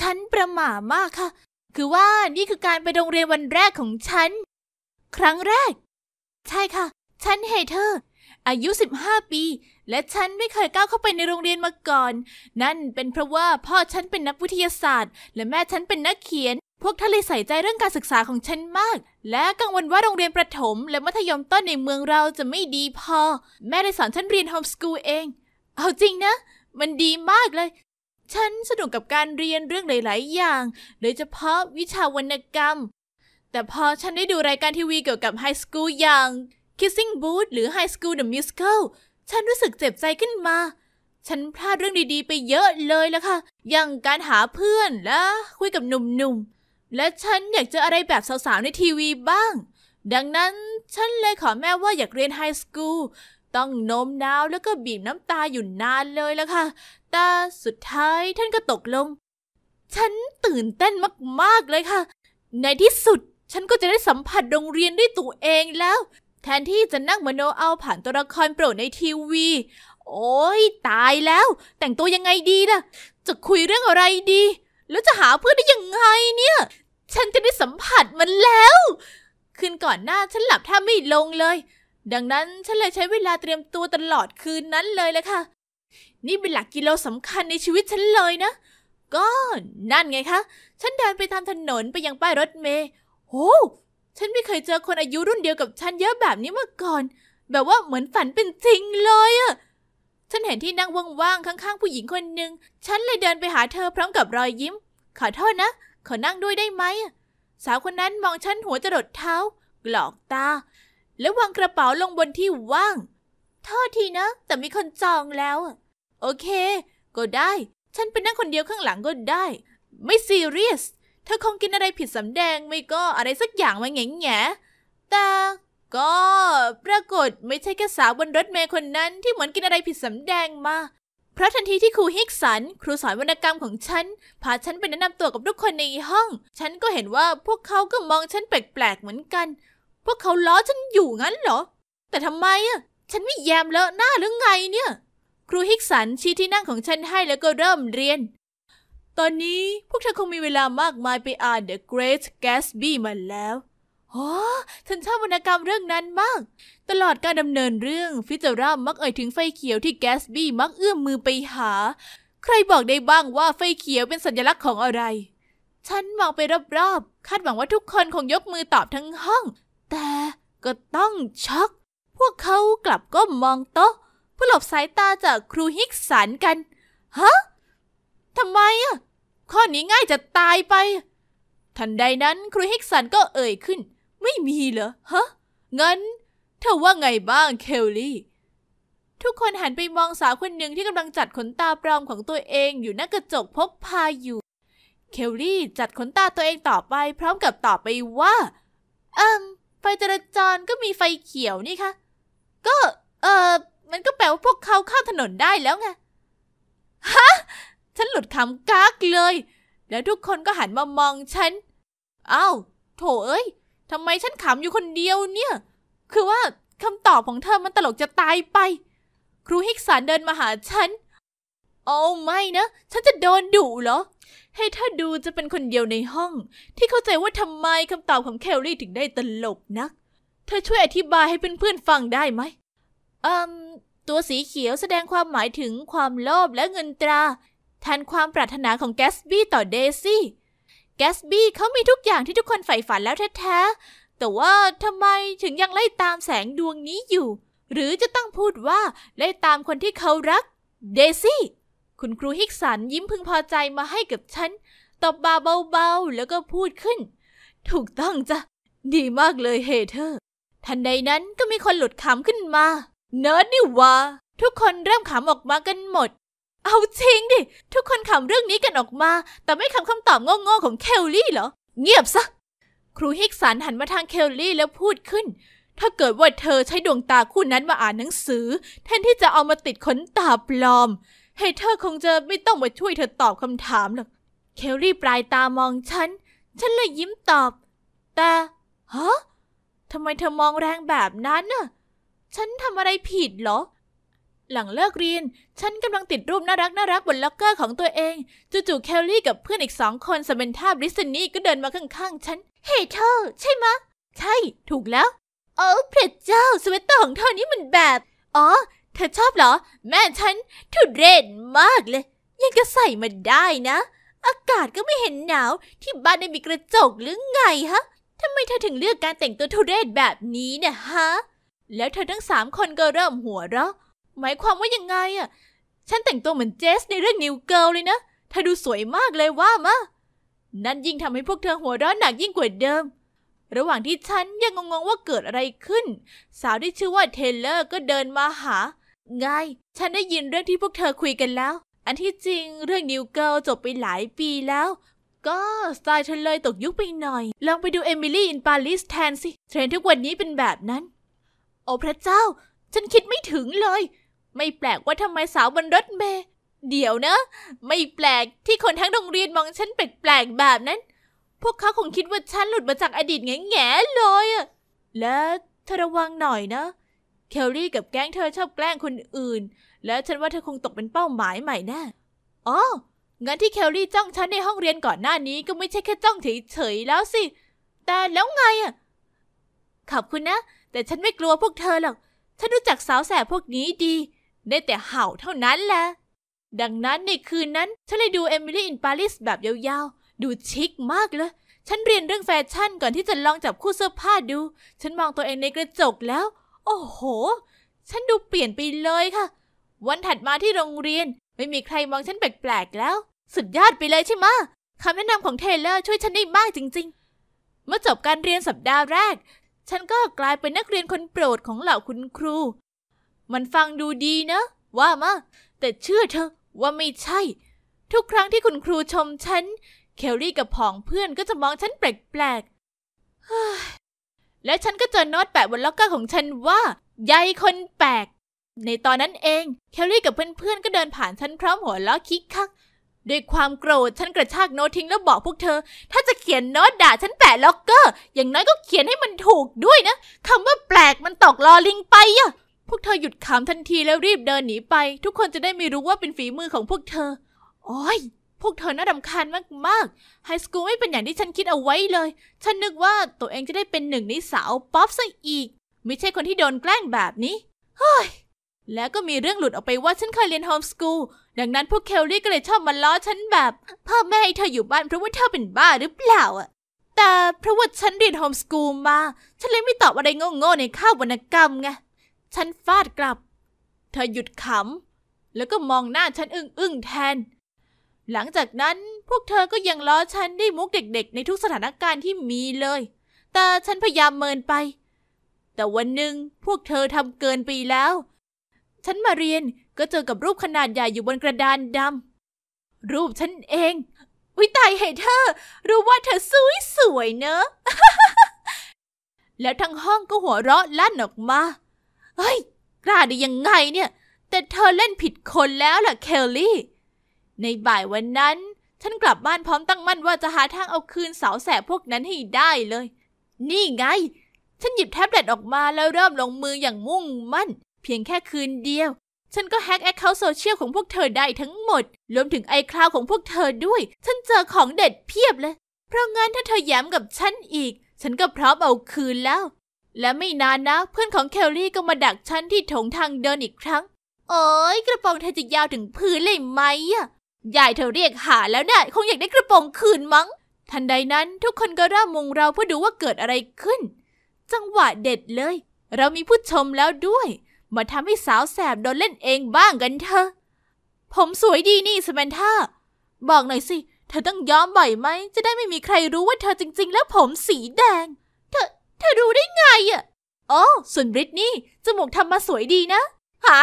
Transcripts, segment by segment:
ฉันประหม่ามากค่ะ คือว่านี่คือการไปโรงเรียนวันแรกของฉัน ครั้งแรก ใช่ค่ะ ฉันเฮเธอร์ อายุ 15 ปี และฉันไม่เคยก้าวเข้าไปในโรงเรียนมาก่อน นั่นเป็นเพราะว่าพ่อฉันเป็นนักวิทยาศาสตร์ และแม่ฉันเป็นนักเขียน พวกท่านเลยใส่ใจเรื่องการศึกษาของฉันมาก และกังวลว่าโรงเรียนประถม และมัธยมต้นในเมืองเราจะไม่ดีพอ แม่เลยสอนฉันเรียนโฮมสกูลเอง เอาจริงนะ มันดีมากเลยฉันสนุกกับการเรียนเรื่องหลายๆ อย่างโดยเฉพาะวิชาวรรณกรรม แต่พอฉันได้ดูรายการทีวีเกี่ยวกับไฮสคูลอย่าง Kissing Booth หรือ High School The Musical ฉันรู้สึกเจ็บใจขึ้นมา ฉันพลาดเรื่องดีๆ ไปเยอะเลยละค่ะ อย่างการหาเพื่อนและคุยกับหนุ่ม ๆ และฉันอยากเจออะไรแบบสาว ๆ ในทีวีบ้าง ดังนั้นฉันเลยขอแม่ว่าอยากเรียนไฮสคูลต้องโน้มน้าวแล้วก็บีบน้ำตาอยู่นานเลยละค่ะตาสุดท้ายท่านก็ตกลง ฉันตื่นเต้นมากๆเลยค่ะ ในที่สุดฉันก็จะได้สัมผัสโรงเรียนด้วยตัวเองแล้ว แทนที่จะนั่งมโนเอาผ่านตัวละครโปรดในทีวี โอ้ยตายแล้ว แต่งตัวยังไงดีล่ะ จะคุยเรื่องอะไรดีแล้วจะหาเพื่อนได้ยังไงเนี่ย ฉันจะได้สัมผัสมันแล้วคืนก่อนหน้าฉันหลับแทบไม่ลงเลย ดังนั้นฉันเลยใช้เวลาเตรียมตัวตลอดคืนนั้นเลยแหละค่ะนี่เป็นหลักกิโลสำคัญในชีวิตฉันเลยนะ ก็นั่นไงคะ ฉันเดินไปตามถนนไปยังป้ายรถเมล์โอ้ฉันไม่เคยเจอคนอายุรุ่นเดียวกับฉันเยอะแบบนี้มาก่อน แบบว่าเหมือนฝันเป็นจริงเลยอะ ฉันเห็นที่นั่งว่างๆ ข้างๆผู้หญิงคนหนึ่ง ฉันเลยเดินไปหาเธอพร้อมกับรอยยิ้ม ขอโทษนะ ขอนั่งด้วยได้ไหมสาวคนนั้นมองฉันหัวจรดเท้า กลอกตา แล้ววางกระเป๋าลงบนที่ว่าง โทษทีนะ แต่มีคนจองแล้วโอเค ก็ได้ ฉันไปนั่งคนเดียวข้างหลังก็ได้ ไม่ซีเรียสเธอคงกินอะไรผิดสำแดง ไม่ก็อะไรสักอย่างมาแง่แง่แต่ก็ ปรากฏไม่ใช่แค่สาวบนรถเมล์คนนั้นที่เหมือนกินอะไรผิดสำแดงมา เพราะทันทีที่ครูฮิกสันครูสอนวรรณกรรมของฉันพาฉันไปแนะนำตัวกับทุกคนในห้อง ฉันก็เห็นว่าพวกเขาก็มองฉันแปลกๆเหมือนกัน พวกเขาล้อฉันอยู่งั้นเหรอ แต่ทำไมอ่ะฉันไม่แยมเลอะหน้าหรือไงเนี่ยครูฮิกสันชี้ที่นั่งของฉันให้แล้วก็เริ่มเรียน ตอนนี้พวกเธอคงมีเวลามากมายไปอ่าน The Great Gatsby มาแล้วโอ้ฉันชอบวรรณกรรมเรื่องนั้นมาก ตลอดการดำเนินเรื่องฟิจรามักเอ่ยถึงไฟเขียวที่แกสบี้มักเอื้อมมือไปหา ใครบอกได้บ้างว่าไฟเขียวเป็นสัญลักษณ์ของอะไร ฉันมองไปรอบๆ คาดหวังว่าทุกคนคงยกมือตอบทั้งห้อง แต่ก็ต้องช็อกพวกเขากลับก้มมองโต๊ะพื่อหลบสายตาจากครูฮิกสันกัน ฮะทำไมอ่ะ ข้อนี้ง่ายจะตายไป ทันใดนั้นครูฮิกสันก็เอ่ยขึ้น ไม่มีเหรอ ฮะ งั้นเธอว่าไงบ้างเคลลี่ ทุกคนหันไปมองสาวคนหนึ่งที่กำลังจัดขนตาปลอมของตัวเองอยู่หน้ากระจกพกพาอยู่ เคลลี่จัดขนตาตัวเองต่อไปพร้อมกับตอบไปว่าเอิมไฟจราจรก็มีไฟเขียวนี่คะ ก็ เออมันก็แปลว่าพวกเขาข้ามถนนได้แล้วไง ฮะ ฉันหลุดคำกากเลย แล้วทุกคนก็หันมามองฉัน อ้าวโถเอ้ยทำไมฉันขำอยู่คนเดียวเนี่ย คือว่าคำตอบของเธอมันตลกจะตายไป ครูฮิกสันเดินมาหาฉันโอ้ไม่นะ ฉันจะโดนดุเหรอให้เธอดูจะเป็นคนเดียวในห้อง ที่เข้าใจว่าทำไมคำตอบของแคลรี่ถึงได้ตลกนัก เธอช่วยอธิบายให้เพื่อนๆ ฟังได้ไหมอืมตัวสีเขียวแสดงความหมายถึงความโลภและเงินตรา แทนความปรารถนาของแกสบี้ต่อเดซี่ แกสบี้เขามีทุกอย่างที่ทุกคนใฝ่ฝันแล้วแท้ๆ แต่ว่าทำไมถึงยังไล่ตามแสงดวงนี้อยู่ หรือจะต้องพูดว่าไล่ตามคนที่เขารัก เดซี่ คุณครูฮิกสันยิ้มพึงพอใจมาให้กับฉัน ตบบาเบาๆ แล้วก็พูดขึ้น ถูกต้องจ้ะ ดีมากเลยเฮเธอร์ ทันใดนั้นก็มีคนหลุดคำขึ้นมาเนิร์ดนี่วะทุกคนเริ่มขำออกมากันหมด เอาจริงดิทุกคนขำเรื่องนี้กันออกมา แต่ไม่ขำคำตอบโง่ๆของเคลลี่เหรอเงียบซะครูฮิกสันหันมาทางเคลลี่แล้วพูดขึ้น ถ้าเกิดว่าเธอใช้ดวงตาคู่นั้นมาอ่านหนังสือ แทนที่จะเอามาติดขนตาปลอมให้เธอคงจะไม่ต้องมาช่วยเธอตอบคำถามหรอกเคลลี่ปลายตามองฉัน ฉันเลยยิ้มตอบแต่ฮะทำไมเธอมองแรงแบบนั้นน่ะฉันทำอะไรผิดเหรอ หลังเลิกเรียน ฉันกำลังติดรูปน่ารักน่ารักบนล็อกเกอร์ของตัวเองจู่ๆแคลลี่กับเพื่อนอีกสองคนสมเป็นทาบริสนี่ก็เดินมาข้างๆ ฉัน เฮเธอ ใช่ไหมใช่ ถูกแล้วโอ้พระเจ้าสเวตเตอร์ของเธอนี้มันแบบ อ๋อ เธอชอบเหรอ แม่ฉันทุเรศมากเลย ยังก็ใส่มาได้นะ อากาศก็ไม่เห็นหนาวที่บ้านได้มีกระจกหรือไงฮะทำไมเธอถึงเลือกการแต่งตัวทุเรศแบบนี้นะฮะแล้วเธอทั้งสามคนก็เริ่มหัวเราะ หมายความว่ายังไงอ่ะ ฉันแต่งตัวเหมือนเจสในเรื่องนิวเกิลเลยนะ เธอดูสวยมากเลยว่ามะ นั่นยิ่งทำให้พวกเธอหัวเราะหนักยิ่งกว่าเดิม ระหว่างที่ฉันยังงงๆว่าเกิดอะไรขึ้น สาวที่ชื่อว่าเทเลอร์ก็เดินมาหา ไง ฉันได้ยินเรื่องที่พวกเธอคุยกันแล้ว อันที่จริงเรื่องนิวเกิลจบไปหลายปีแล้ว ก็สไตล์เธอเลยตกยุคไปหน่อย ลองไปดูเอมิลี่อินปาริสแทนสิ เทรนทุกวันนี้เป็นแบบนั้นโอ้พระเจ้า ฉันคิดไม่ถึงเลย ไม่แปลกว่าทำไมสาวบนรถเมเดี๋ยวนะ ไม่แปลกที่คนทั้งโรงเรียนมองฉันแปลกๆแบบนั้น พวกเขาคงคิดว่าฉันหลุดมาจากอดีตแง่ๆเลยอะและเธอระวังหน่อยนะเคลลี่กับแก๊งเธอชอบแกล้งคนอื่น และฉันว่าเธอคงตกเป็นเป้าหมายใหม่แน่อ๋องั้นที่เคลลี่จ้องฉันในห้องเรียนก่อนหน้านี้ก็ไม่ใช่แค่จ้องเฉยๆแล้วสิ แต่แล้วไงอะขอบคุณนะ แต่ฉันไม่กลัวพวกเธอหรอก ฉันรู้จักสาวแสบพวกนี้ดี ได้แต่เห่าเท่านั้นแหละดังนั้นในคืนนั้นฉันเลยดูเอมิลี่อินปารีสแบบยาวๆ ดูชิคมากเลย ฉันเรียนเรื่องแฟชั่นก่อนที่จะลองจับคู่เสื้อผ้าดู ฉันมองตัวเองในกระจกแล้ว โอ้โห ฉันดูเปลี่ยนไปเลยค่ะ วันถัดมาที่โรงเรียน ไม่มีใครมองฉันแปลกๆ แล้ว สุดยอดไปเลยใช่ไหมคำแนะนำของเทเลอร์ช่วยฉันได้มากจริงๆ เมื่อจบการเรียนสัปดาห์แรกฉันก็กลายเป็นนักเรียนคนโปรดของเหล่าคุณครู มันฟังดูดีนะ ว่ามาแต่เชื่อเธอว่าไม่ใช่ ทุกครั้งที่คุณครูชมฉัน เคลลี่กับผองเพื่อนก็จะมองฉันแปลกๆและฉันก็จะนอตแปะบนล็อกเกอร์ของฉันว่าใยคนแปลก ในตอนนั้นเองเคลลี่กับเพื่อนๆก็เดินผ่านฉันพร้อมหัวล้อคิกคักด้วยความโกรธฉันกระชากโน้ตทิ้งแล้วบอกพวกเธอ ถ้าจะเขียนโน้ตด่าฉันแปะล็อกเกอร์ อย่างน้อยก็เขียนให้มันถูกด้วยนะ คำว่าแปลกมันตกลอลิงไปอะพวกเธอหยุดขำทันทีแล้วรีบเดินหนีไป ทุกคนจะได้ไม่รู้ว่าเป็นฝีมือของพวกเธอ โอ้ยพวกเธอน่าดำคัญมากๆไฮสคูลไม่เป็นอย่างที่ฉันคิดเอาไว้เลยฉันนึกว่าตัวเองจะได้เป็นหนึ่งในสาวป๊อปซะอีก ไม่ใช่คนที่โดนแกล้งแบบนี้เฮ้ยแล้วก็มีเรื่องหลุดออกไปว่าฉันเคยเรียนโฮมสกูลดังนั้นพวกเคลลี่ก็เลยชอบมาล้อฉันแบบ พ่อแม่ให้เธออยู่บ้านเพราะว่าเธอเป็นบ้าหรือเปล่าอ่ะ แต่เพราะว่าฉันเรียนโฮมสกูลมา ฉันเลยไม่ตอบอะไรโง่ๆในข้าววรรณกรรมไง ฉันฟาดกลับ เธอหยุดขำ แล้วก็มองหน้าฉันอึ้งๆแทน หลังจากนั้นพวกเธอก็ยังล้อฉันได้มุกเด็กๆ ในทุกสถานการณ์ที่มีเลย แต่ฉันพยายามเมินไป แต่วันหนึ่งพวกเธอทำเกินไปแล้วฉันมาเรียนก็เจอกับรูปขนาดใหญ่อยู่บนกระดานดำ รูปฉันเองวิตายเหตเธอรู้ว่าเธอสวยสวยเนอะแล้วทั้งห้องก็หัวเราะลั่นออกมาเฮ้ย กล้าได้ยังไงเนี่ย แต่เธอเล่นผิดคนแล้วล่ะเคลลี่ ในบ่ายวันนั้นฉันกลับบ้านพร้อมตั้งมั่นว่าจะหาทางเอาคืนสาวแสบพวกนั้นให้ได้เลย นี่ไง ฉันหยิบแท็บเล็ตออกมาแล้วเริ่มลงมืออย่างมุ่งมั่นเพียงแค่คืนเดียว ฉันก็แฮ็กแอคเคาท์โซเชียลของพวกเธอได้ทั้งหมดรวมถึงไอคลาวของพวกเธอด้วย ฉันเจอของเด็ดเพียบเลย เพราะงั้นถ้าเธอแย้มกับฉันอีก ฉันก็พร้อมเอาคืนแล้ว และไม่นานนะเพื่อนของเคลลี่ก็มาดักฉันที่ถงทางเดินอีกครั้ง โอ้ยกระโปรงเธอจะยาวถึงพื้นเลยไหมอะยายเธอเรียกหาแล้วนะ่ยคงอยากได้กระโปรงคืนมั้งทันใดนั้นทุกคนก็เริ่มมุงเราเพื่อดูว่าเกิดอะไรขึ้นจังหวะเด็ดเลย เรามีผู้ชมแล้วด้วยมาทำให้สาวแสบโดนเล่นเองบ้างกันเถอะ ผมสวยดีนี่สแมนท่าบอกหน่อยสิ เธอต้องยอมบ่อยไหม จะได้ไม่มีใครรู้ว่าเธอจริง ๆ แล้วผมสีแดง เธอ เธอรู้ได้ไงอะอ๋อ ส่วนบริตนี่ จมูกทำมาสวยดีนะ ฮะ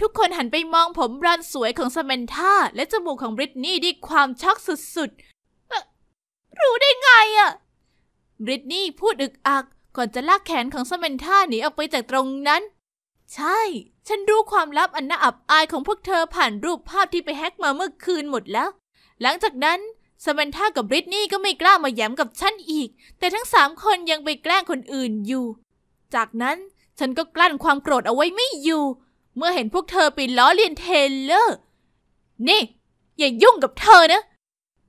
ทุกคนหันไปมองผมรันสวยของสแมนท่าและจมูกของบริตนี่ด้วยความช็อกสุดๆ รู้ได้ไงอะบริตนี่พูดอึกอัก ก่อนจะลากแขนของสแมนท่าหนีออกไปจากตรงนั้นใช่ ฉันรู้ความลับอันน่าอับอายของพวกเธอผ่านรูปภาพที่ไปแฮ็กมาเมื่อคืนหมดแล้ว หลังจากนั้นสมันท่ากับบริทนี่ก็ไม่กล้ามาแย้มกับฉันอีก แต่ทั้งสามคนยังไปแกล้งคนอื่นอยู่ จากนั้นฉันก็กลั้นความโกรธเอาไว้ไม่อยู่ เมื่อเห็นพวกเธอไปล้อเลียนเทเลอร์ นี่อย่ายุ่งกับเธอนะ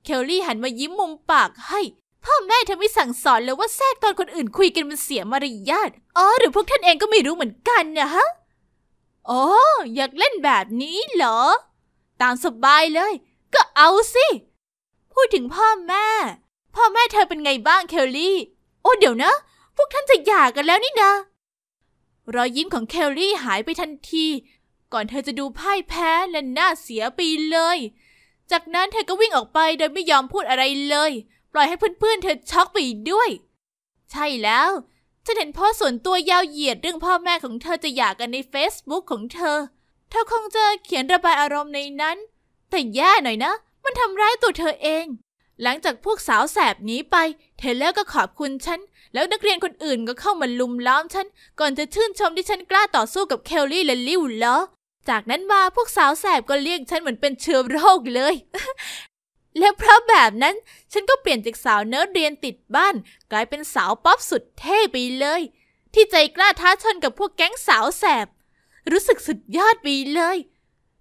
เคลลี่หันมายิ้มมุมปากให้พ่อแม่เธอไม่สั่งสอนเลยว่าแทรกตอนคนอื่นคุยกันมันเสียมารยาท อ๋อหรือพวกท่านเองก็ไม่รู้เหมือนกันนะฮะ อ๋ออยากเล่นแบบนี้เหรอ ตามสบายเลย ก็เอาสิ พูดถึงพ่อแม่ พ่อแม่เธอเป็นไงบ้างเคลลี่ โอ้เดี๋ยวนะ พวกท่านจะหย่ากันแล้วนี่นะ รอยยิ้มของเคลลี่หายไปทันที ก่อนเธอจะดูพ่ายแพ้และหน้าเสียไปเลย จากนั้นเธอก็วิ่งออกไปโดยไม่ยอมพูดอะไรเลยปล่อยให้เพื่อนๆเธอช็อกไปอีกด้วย ใช่แล้วฉันเห็นพ่อส่วนตัวยาวเหยียดเรื่องพ่อแม่ของเธอจะหย่ากันใน Facebook ของเธอ เธอคงจะเขียนระบายอารมณ์ในนั้น แต่แย่หน่อยนะ มันทำร้ายตัวเธอเอง หลังจากพวกสาวแสบนี้ไปเทเล้วก็ขอบคุณฉัน แล้วนักเรียนคนอื่นก็เข้ามาลุมล้อมฉัน ก่อนจะชื่นชมที่ฉันกล้าต่อสู้กับเคลลี่และลิวเหรอจากนั้นมาพวกสาวแสบก็เรียกฉันเหมือนเป็นเชื้อโรคเลยและเพราะแบบนั้นฉันก็เปลี่ยนจากสาวเนิร์ดเรียนติดบ้าน กลายเป็นสาวป๊อปสุดเท่ไปเลย ที่ใจกล้าท้าชนกับพวกแก๊งสาวแสบ รู้สึกสุดยอดไปเลย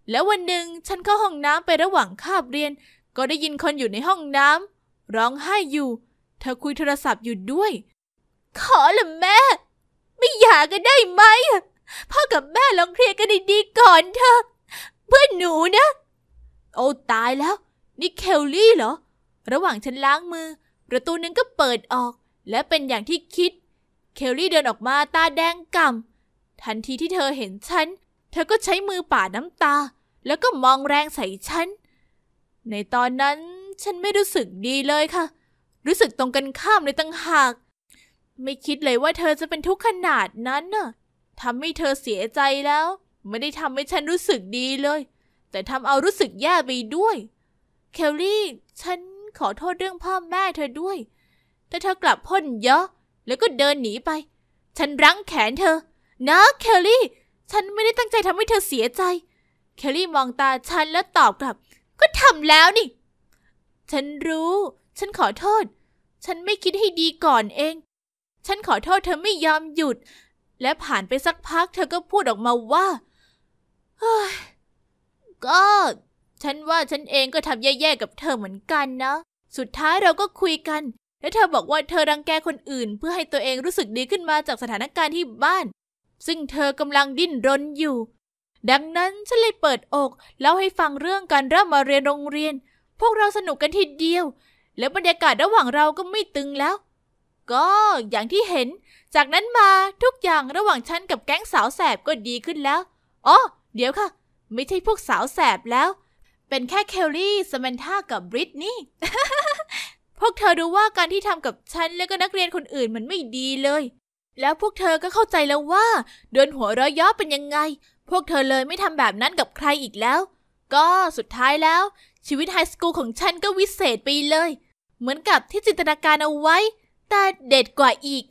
แล้ววันหนึ่งฉันเข้าห้องน้ำไประหว่างคาบเรียน ก็ได้ยินคนอยู่ในห้องน้ำร้องไห้อยู่ เธอคุยโทรศัพท์อยู่ด้วย ขอละแม่ไม่อยากก็ได้ไหมพ่อกับแม่ลองเคลียร์กันดีๆก่อนเถอะเพื่อนหนูนะ โอ้ตายแล้วนี่เคลลี่เหรอ ระหว่างฉันล้างมือประตูนั้นก็เปิดออก และเป็นอย่างที่คิด เคลลี่เดินออกมาตาแดงก่ำทันทีที่เธอเห็นฉันเธอก็ใช้มือป่าน้ำตา แล้วก็มองแรงใส่ฉัน ในตอนนั้นฉันไม่รู้สึกดีเลยค่ะ รู้สึกตรงกันข้ามเลยตั้งหาก ไม่คิดเลยว่าเธอจะเป็นทุกข์ขนาดนั้นน่ะทำให้เธอเสียใจแล้ว ไม่ได้ทำให้ฉันรู้สึกดีเลย แต่ทำเอารู้สึกแย่ไปด้วยคลลี่ฉันขอโทษเรื่องพ่อแม่เธอด้วยแต่เธอกลับพ่นเยอะ แล้วก็เดินหนีไป ฉันรั้งแขนเธอ นะแคลลี่ ฉันไม่ได้ตั้งใจทำให้เธอเสียใจแคลลี่มองตาฉันแล้วตอบกลับ ก็ทำแล้วนี่ ฉันรู้ ฉันขอโทษ ฉันไม่คิดให้ดีก่อนเอง ฉันขอโทษเธอไม่ยอมหยุด และผ่านไปสักพัก เธอก็พูดออกมาว่าเฮ้ยก็ฉันว่าฉันเองก็ทำแย่ ๆ กับเธอเหมือนกันนะ สุดท้ายเราก็คุยกัน และเธอบอกว่าเธอรังแกคนอื่น เพื่อให้ตัวเองรู้สึกดีขึ้นมาจากสถานการณ์ที่บ้าน ซึ่งเธอกำลังดิ้นรนอยู่ ดังนั้นฉันเลยเปิดอกเล่าให้ฟังเรื่องการเริ่มมาเรียนโรงเรียน พวกเราสนุกกันทีเดียว และบรรยากาศระหว่างเราก็ไม่ตึงแล้ว ก็อย่างที่เห็น จากนั้นมาทุกอย่างระหว่างฉันกับแก๊งสาวแสบก็ดีขึ้นแล้ว อ๋อเดี๋ยวค่ะ ไม่ใช่พวกสาวแสบแล้วเป็นแค่เคลลี่สมันธากับบริตนี่ พวกเธอรู้ว่าการที่ทำกับฉันและก็นักเรียนคนอื่นมันไม่ดีเลย แล้วพวกเธอก็เข้าใจแล้วว่า เดินหัวร้อยย่อเป็นยังไง พวกเธอเลยไม่ทำแบบนั้นกับใครอีกแล้ว ก็สุดท้ายแล้ว ชีวิตไฮสคูลของฉันก็วิเศษไปเลย เหมือนกับที่จินตนาการเอาไว้ แต่เด็ดกว่าอีก